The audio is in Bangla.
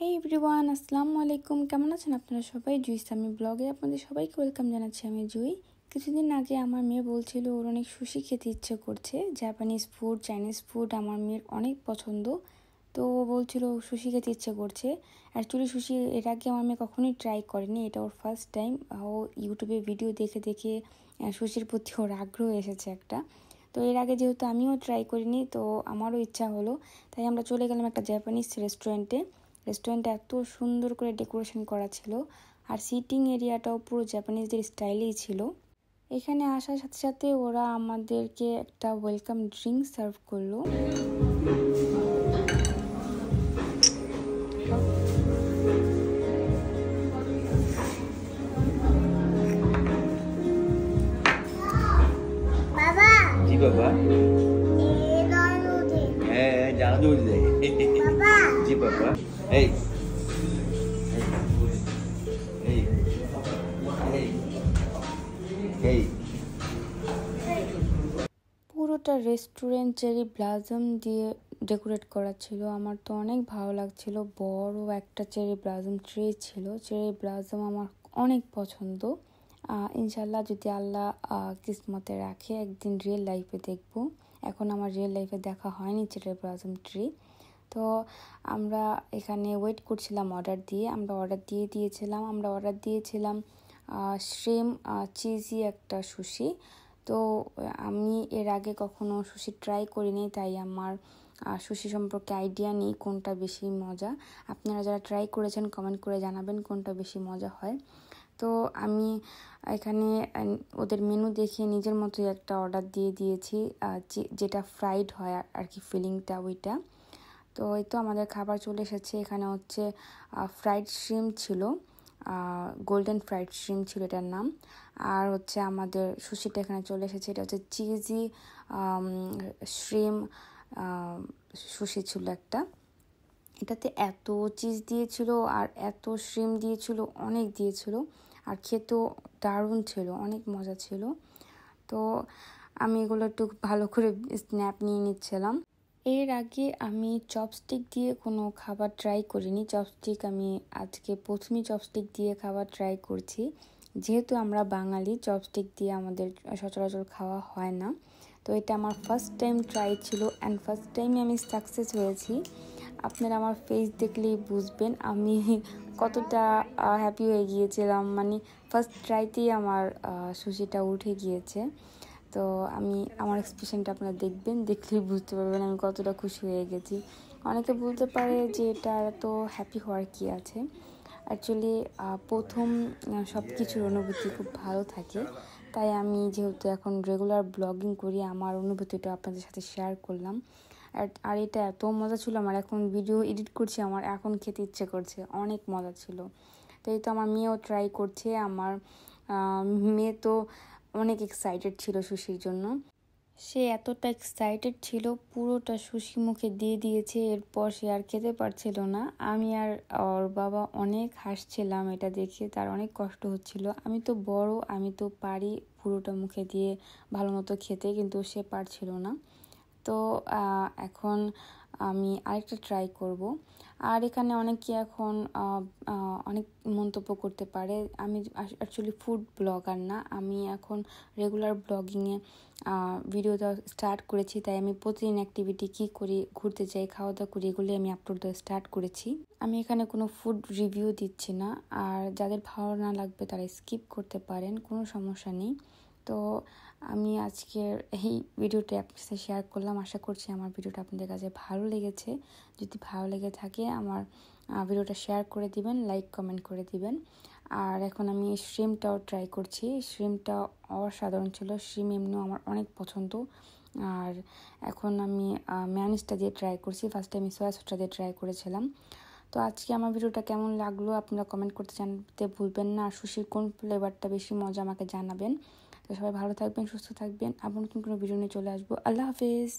হে এভরিওয়ান আসসালামু আলাইকুম কেমন আছেন আপনারা সবাই জুই ইসলামী ব্লগে আপনাদের সবাইকে ওয়েলকাম জানাচ্ছি আমি জুই কিছুদিন আগে আমার মেয়ে বলছিল ওর অনেক সুশি খেতে ইচ্ছে করছে জাপানিজ ফুড চাইনিজ ফুড আমার মেয়ের অনেক পছন্দ তো ও বলছিল সুশি খেতে ইচ্ছে করছে অ্যাকচুয়ালি সুশি এর আগে আমার মেয়ে কখনোই ট্রাই করেনি এটা ওর ফার্স্ট টাইম ও ইউটিউবে ভিডিও দেখে দেখে সুশির প্রতি ওর আগ্রহ এসেছে একটা তো এর আগে যেহেতু আমিও ট্রাই করিনি তো আমারও ইচ্ছা হলো তাই আমরা চলে গেলাম একটা জাপানিজ রেস্টুরেন্টে রেস্টুরেন্টটা এত সুন্দর করে ডেকোরেশন করা ছিল আর সিটিং এরিয়াটাও পুরো জাপানিজদের স্টাইলেই ছিল এখানে আসার সাথে সাথে ওরা আমাদেরকে একটা ওয়েলকাম ড্রিঙ্ক সার্ভ করলো বাবা জি বাবা Hey. পুরোটা রেস্টুরেন্ট চেরি ব্লাজম দিয়ে ডেকোরেট করা ছিল আমার তো অনেক ভালো লাগছিল বড় একটা চেরি ব্লাজম ট্রে ছিল চেরি ব্লাজম আমার অনেক পছন্দ ইনশাল্লাহ যদি আল্লাহ কিসমতে রাখে একদিন রিয়েল লাইফে দেখব এখন আমার রিয়েল লাইফে দেখা হয়নি চেরি ব্লাজম ট্রি তো আমরা এখানে ওয়েট করছিলাম অর্ডার দিয়ে আমরা অর্ডার দিয়ে দিয়েছিলাম আমরা অর্ডার দিয়েছিলাম সেম চিজি একটা সুশি তো আমি এর আগে কখনো সুশি ট্রাই করিনি তাই আমার সুশি সম্পর্কে আইডিয়া নেই কোনটা বেশি মজা আপনারা যারা ট্রাই করেছেন কমেন্ট করে জানাবেন কোনটা বেশি মজা হয় তো আমি এখানে ওদের মেনু দেখে নিজের মতোই একটা অর্ডার দিয়ে দিয়েছি যেটা ফ্রাইড হয় আর কি ফিলিংটা ওইটা তো এই তো আমাদের খাবার চলে এসেছে এখানে হচ্ছে ফ্রাইড শ্রিম ছিল গোল্ডেন ফ্রাইড শ্রিম ছিল এটার নাম আর হচ্ছে আমাদের সুশিটা এখানে চলে এসেছে এটা হচ্ছে চিজি শ্রিম সুশি ছিল একটা এটাতে এত চিজ দিয়েছিল আর এত শ্রিম দিয়েছিল অনেক দিয়েছিল আর খেতেও দারুণ ছিল অনেক মজা ছিল তো আমি এগুলো একটু ভালো করে স্ন্যাপ নিয়ে নিচ্ছিলাম এর আগে আমি চপস্টিক দিয়ে কোনো খাবার ট্রাই করিনি চপস্টিক আমি আজকে প্রথমেই চপস্টিক দিয়ে খাবার ট্রাই করছি যেহেতু আমরা বাঙালি চপস্টিক দিয়ে আমাদের সচরাচর খাওয়া হয় না তো এটা আমার ফার্স্ট টাইম ট্রাই ছিল অ্যান্ড ফার্স্ট টাইমে আমি সাকসেস হয়েছি আপনারা আমার ফেস দেখলেই বুঝবেন আমি কতটা হ্যাপি হয়ে গিয়েছিলাম মানে ফার্স্ট ট্রাইতেই আমার সুশিটা উঠে গিয়েছে তো আমি আমার এক্সপ্রেশনটা আপনারা দেখবেন দেখলেই বুঝতে পারবেন আমি কতটা খুশি হয়ে গেছি অনেকে বলতে পারে যে এটা তো হ্যাপি হওয়ার কি আছে অ্যাকচুয়ালি প্রথম সব কিছুর অনুভূতি খুব ভালো থাকে তাই আমি যেহেতু এখন রেগুলার ব্লগিং করি আমার অনুভূতিটা আপনাদের সাথে শেয়ার করলাম আর এটা এত মজা ছিল আমার এখন ভিডিও এডিট করছি আমার এখন খেতে ইচ্ছে করছে অনেক মজা ছিল তাই তো আমার মেয়েও ট্রাই করছে আমার মেয়ে তো অনেক এক্সাইটেড ছিল সুশির জন্য সে এতটা এক্সাইটেড ছিল পুরোটা সুশি মুখে দিয়ে দিয়েছে এরপর সে আর খেতে পারছিল না আমি আর ওর বাবা অনেক হাসছিলাম এটা দেখে তার অনেক কষ্ট হচ্ছিল আমি তো বড় আমি তো পারি পুরোটা মুখে দিয়ে ভালো মতো খেতে কিন্তু সে পারছিল না তো এখন আমি আরেকটা ট্রাই করব আর এখানে অনেকে এখন অনেক মন্তব্য করতে পারে আমি অ্যাকচুয়ালি ফুড ব্লগার না আমি এখন রেগুলার ব্লগিংয়ে ভিডিও দেওয়া স্টার্ট করেছি তাই আমি প্রতিদিন অ্যাক্টিভিটি কী করি ঘুরতে যাই খাওয়া দাওয়া করি এগুলি আমি আপলোড দেওয়া স্টার্ট করেছি আমি এখানে কোনো ফুড রিভিউ দিচ্ছি না আর যাদের ভালো না লাগবে তারা স্কিপ করতে পারেন কোনো সমস্যা নেই তো আমি আজকের এই ভিডিওটি আপনার সাথে শেয়ার করলাম আশা করছি আমার ভিডিওটা আপনাদের কাছে ভালো লেগেছে যদি ভালো লেগে থাকে আমার ভিডিওটা শেয়ার করে দিবেন লাইক কমেন্ট করে দিবেন আর এখন আমি শ্রিমটাও ট্রাই করছি শ্রিমটা অসাধারণ ছিল শ্রিম এমনিও আমার অনেক পছন্দ আর এখন আমি ম্যানিসটা দিয়ে ট্রাই করছি ফার্স্টে আমি সোয়া সসটা দিয়ে ট্রাই করেছিলাম তো আজকে আমার ভিডিওটা কেমন লাগলো আপনারা কমেন্ট করতে জানতে ভুলবেন না আর সুশির কোন ফ্লেভারটা বেশি মজা আমাকে জানাবেন তো সবাই ভালো থাকবেন সুস্থ থাকবেন আবার নতুন কোনো ভিডিও নিয়ে চলে আসবো আল্লাহ হাফিজ